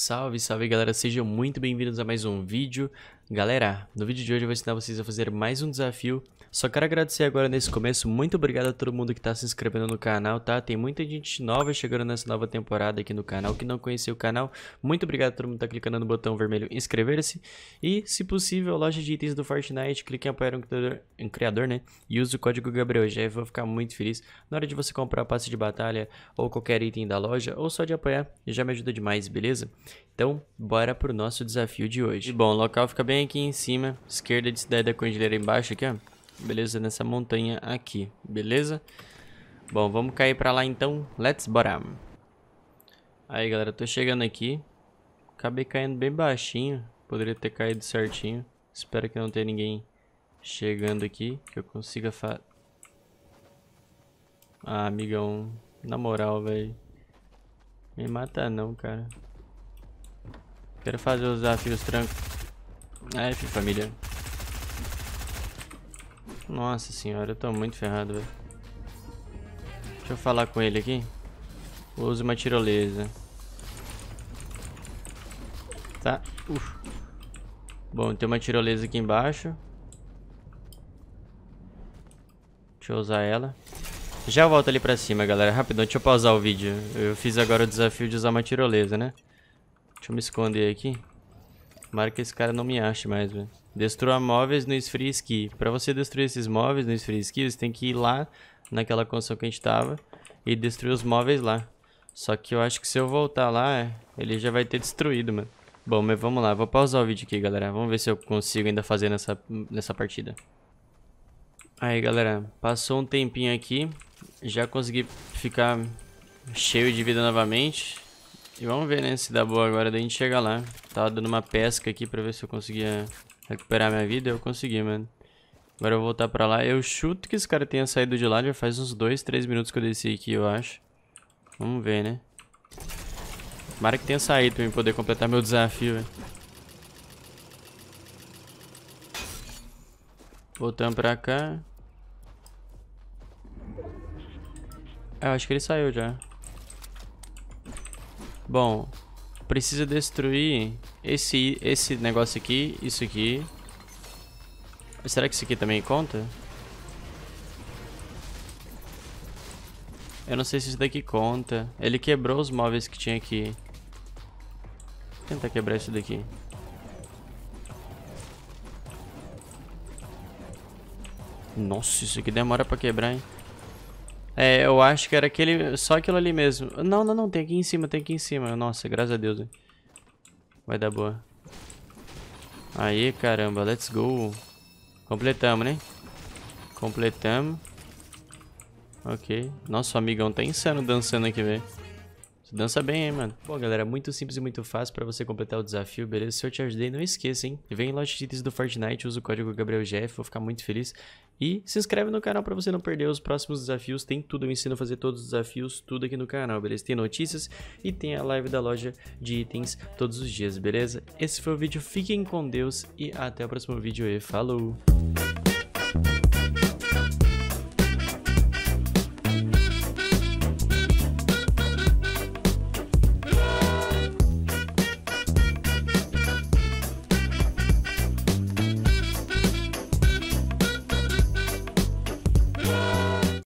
Salve, salve galera, sejam muito bem-vindos a mais um vídeo. Galera, no vídeo de hoje eu vou ensinar vocês a fazer mais um desafio. Só quero agradecer agora nesse começo, muito obrigado a todo mundo que está se inscrevendo no canal, tá? Tem muita gente nova chegando nessa nova temporada aqui no canal, que não conhecia o canal. Muito obrigado a todo mundo que tá clicando no botão vermelho inscrever-se. E, se possível, loja de itens do Fortnite, clique em apoiar um criador, um criador né? E use o código Gabriel, GabrielJ, vou ficar muito feliz na hora de você comprar passe de batalha ou qualquer item da loja, ou só de apoiar, já me ajuda demais, beleza? Então, bora pro nosso desafio de hoje. E, bom, o local fica bem montanha aqui em cima, esquerda de cidade da cordilheira embaixo aqui, ó. Beleza, nessa montanha aqui, beleza? Bom, vamos cair pra lá então, let's bora. Aí galera, tô chegando aqui, acabei caindo bem baixinho, poderia ter caído certinho. Espero que não tenha ninguém chegando aqui, que eu consiga fa... Ah, amigão, na moral, velho. Me mata não, cara. Quero fazer os desafios trancos. Ah, é, F, família. Nossa senhora, eu tô muito ferrado, velho. Deixa eu falar com ele aqui. Use uma tirolesa. Tá. Uf. Bom, tem uma tirolesa aqui embaixo. Deixa eu usar ela. Já volto ali pra cima, galera. Rapidão, deixa eu pausar o vídeo. Eu fiz agora o desafio de usar uma tirolesa, né? Deixa eu me esconder aqui. Tomara que esse cara não me ache mais, velho. Destrua móveis no Esfria Ski. Pra você destruir esses móveis no Esfria Ski, você tem que ir lá naquela construção que a gente tava e destruir os móveis lá. Só que eu acho que se eu voltar lá, ele já vai ter destruído, mano. Bom, mas vamos lá. Vou pausar o vídeo aqui, galera. Vamos ver se eu consigo ainda fazer nessa, nessa partida. Aí, galera. Passou um tempinho aqui. Já consegui ficar cheio de vida novamente. E vamos ver, né, se dá boa agora, da gente chegar lá. Tava dando uma pesca aqui pra ver se eu conseguia recuperar minha vida. Eu consegui, mano. Agora eu vou voltar pra lá. Eu chuto que esse cara tenha saído de lá. Já faz uns 2, 3 minutos que eu desci aqui, eu acho. Vamos ver, né? Tomara que tenha saído pra eu poder completar meu desafio, velho. Voltando pra cá. Ah, eu acho que ele saiu já. Bom, precisa destruir esse, esse negócio aqui, isso aqui. será que isso aqui também conta? Eu não sei se isso daqui conta. Ele quebrou os móveis que tinha aqui. Vou tentar quebrar isso daqui. Nossa, isso aqui demora pra quebrar, hein? É, eu acho que era aquele... Só aquilo ali mesmo. Não, não, não. Tem aqui em cima, tem aqui em cima. Nossa, graças a Deus. Vai dar boa. Aí, caramba. Let's go. Completamos, né? Completamos. Ok. Nosso amigão tá insano dançando aqui, velho. Você dança bem, hein, mano? Bom, galera, muito simples e muito fácil pra você completar o desafio, beleza? Se eu te ajudei, não esqueça, hein? Vem em loja de itens do Fortnite, usa o código GabrielGF, vou ficar muito feliz. E se inscreve no canal para você não perder os próximos desafios. Tem tudo, eu ensino a fazer todos os desafios, tudo aqui no canal, beleza? Tem notícias e tem a live da loja de itens todos os dias, beleza? Esse foi o vídeo, fiquem com Deus e até o próximo vídeo e falou!